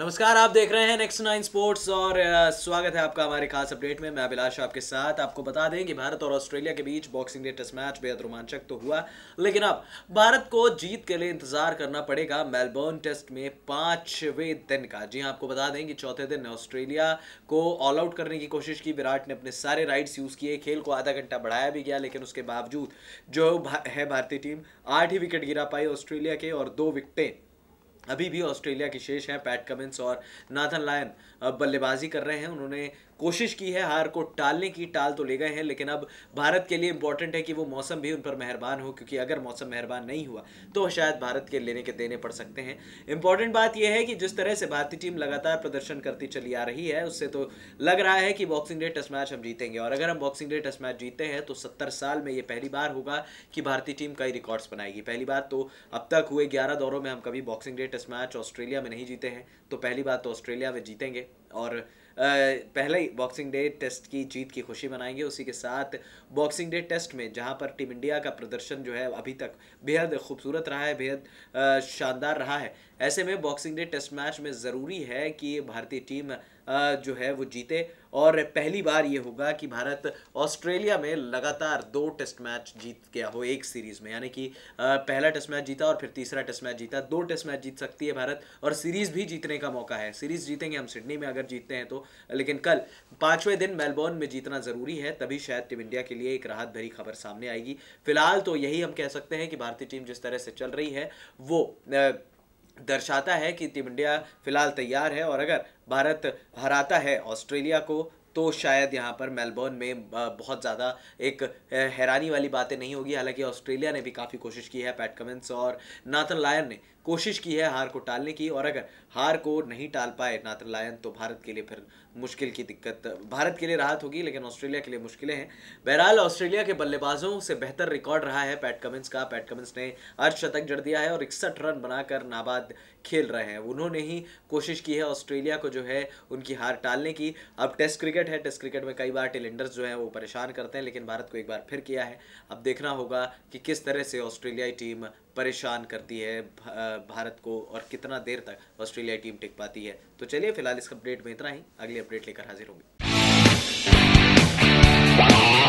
नमस्कार आप देख रहे हैं नेक्स्ट नाइन स्पोर्ट्स और स्वागत है आपका हमारे खास अपडेट में मैं अभिलाष आपके साथ आपको बता दें कि भारत और ऑस्ट्रेलिया के बीच बॉक्सिंग डे टेस्ट मैच बेहद रोमांचक तो हुआ लेकिन अब भारत को जीत के लिए इंतजार करना पड़ेगा मेलबर्न टेस्ट में पांचवें दिन का जी हाँ, आपको बता दें कि चौथे दिन ऑस्ट्रेलिया को ऑल आउट करने की कोशिश की विराट ने अपने सारे राइड्स यूज़ किए खेल को आधा घंटा बढ़ाया भी गया लेकिन उसके बावजूद जो है भारतीय टीम आठ ही विकेट गिरा पाई ऑस्ट्रेलिया के और दो विकटें अभी भी ऑस्ट्रेलिया के शेष हैं पैट कमिंस और नाथन लायन बल्लेबाजी कर रहे हैं उन्होंने कोशिश की है हार को टालने की टाल तो ले गए हैं लेकिन अब भारत के लिए इंपॉर्टेंट है कि वो मौसम भी उन पर मेहरबान हो क्योंकि अगर मौसम मेहरबान नहीं हुआ तो शायद भारत के लेने के देने पड़ सकते हैं इंपॉर्टेंट बात यह है कि जिस तरह से भारतीय टीम लगातार प्रदर्शन करती चली आ रही है उससे तो लग रहा है कि बॉक्सिंग डे टेस्ट मैच हम जीतेंगे और अगर हम बॉक्सिंग डे टेस्ट मैच जीते हैं तो सत्तर साल में ये पहली बार होगा कि भारतीय टीम कई रिकॉर्ड्स बनाएगी पहली बार तो अब तक हुए ग्यारह दौरों में हम कभी boxing day test test match Australia में नहीं जीते हैं तो पहली बात तो ऑस्ट्रेलिया में जीतेंगे और पहले ही बॉक्सिंग डे टेस्ट की जीत की खुशी मनाएंगे उसी के साथ बॉक्सिंग डे टेस्ट में जहां पर टीम इंडिया का प्रदर्शन जो है अभी तक बेहद खूबसूरत रहा है बेहद शानदार रहा है ऐसे में बॉक्सिंग डे टेस्ट मैच में ज़रूरी है कि भारतीय टीम जो है वो जीते और पहली बार ये होगा कि भारत ऑस्ट्रेलिया में लगातार दो टेस्ट मैच जीत गया हो एक सीरीज़ में यानी कि पहला टेस्ट मैच जीता और फिर तीसरा टेस्ट मैच जीता दो टेस्ट मैच जीत सकती है भारत और सीरीज़ भी जीतने का मौका है सीरीज़ जीतेंगे हम सिडनी में अगर अगर जीतते हैं तो लेकिन कल पांचवें दिन मेलबोर्न में जीतना ज़रूरी है तभी शायद टीम इंडिया के लिए एक राहत भरी खबर सामने आएगी फिलहाल तो यही हम कह सकते हैं कि भारतीय टीम जिस तरह से चल रही है वो दर्शाता है कि टीम इंडिया फिलहाल तैयार है और अगर भारत हराता है ऑस्ट्रेलिया को तो शायद यहाँ पर मेलबर्न में बहुत ज़्यादा एक हैरानी वाली बातें नहीं होगी हालांकि ऑस्ट्रेलिया ने भी काफ़ी कोशिश की है पैट कमिंस और नाथन लायन ने कोशिश की है हार को टालने की और अगर हार को नहीं टाल पाए नाथन लायन तो भारत के लिए फिर मुश्किल की दिक्कत भारत के लिए राहत होगी लेकिन ऑस्ट्रेलिया के लिए मुश्किलें हैं बहरहाल ऑस्ट्रेलिया के बल्लेबाजों से बेहतर रिकॉर्ड रहा है पैट कमिंस का पैट कमिंस ने अर्धशतक जड़ दिया है और इकसठ रन बनाकर नाबाद खेल रहे हैं उन्होंने ही कोशिश की है ऑस्ट्रेलिया को जो है उनकी हार टालने की अब टेस्ट क्रिकेट क्रिकेट है टेस्ट क्रिकेट में कई बार टेलेंडर्स जो है वो परेशान करते हैं लेकिन भारत को एक बार फिर किया है अब देखना होगा कि किस तरह से ऑस्ट्रेलियाई टीम परेशान करती है भारत को और कितना देर तक ऑस्ट्रेलियाई टीम टिक पाती है तो चलिए फिलहाल इस अपडेट में इतना ही अगली अपडेट लेकर हाजिर होंगे